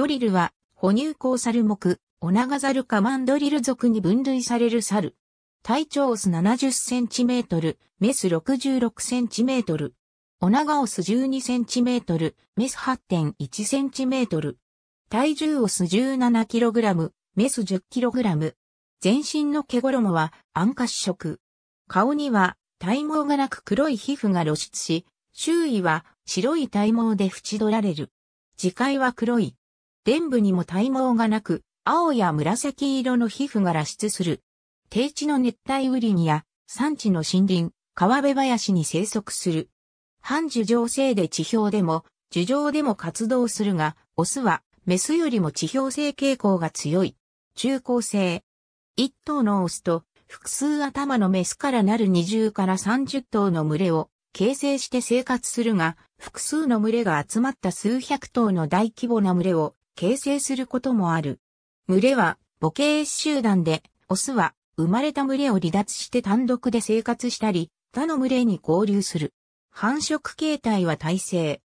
ドリルは、哺乳綱猿目、オナガザルカマンドリル属に分類される猿。体長オス70センチメートル、メス66センチメートル。オナガオス12センチメートル、メス8.1センチメートル。体重オス17キログラム、メス10キログラム。全身の毛衣は暗褐色。顔には体毛がなく黒い皮膚が露出し、周囲は白い体毛で縁取られる。次回は黒い。臀部にも体毛がなく、青や紫色の皮膚が露出する。低地の熱帯雨林や山地の森林、川辺林に生息する。半樹状性で地表でも、樹状でも活動するが、オスはメスよりも地表性傾向が強い。中高性。一頭のオスと複数頭のメスからなる20から30頭の群れを形成して生活するが、複数の群れが集まった数百頭の大規模な群れを形成することもある。群れは母系集団で、オスは生まれた群れを離脱して単独で生活したり、他の群れに合流する。繁殖形態は耐性。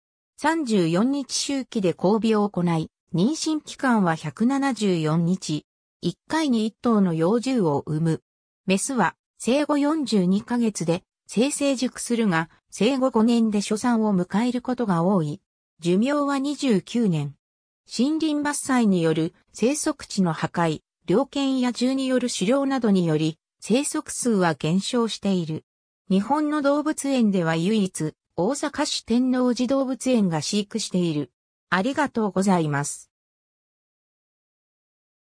34日周期で交尾を行い、妊娠期間は174日。1回に1頭の幼獣を産む。メスは生後42ヶ月で生成熟するが、生後5年で初産を迎えることが多い。寿命は29年。森林伐採による生息地の破壊、猟犬や獣による狩猟などにより、生息数は減少している。日本の動物園では唯一、大阪市天王寺動物園が飼育している。ありがとうございます。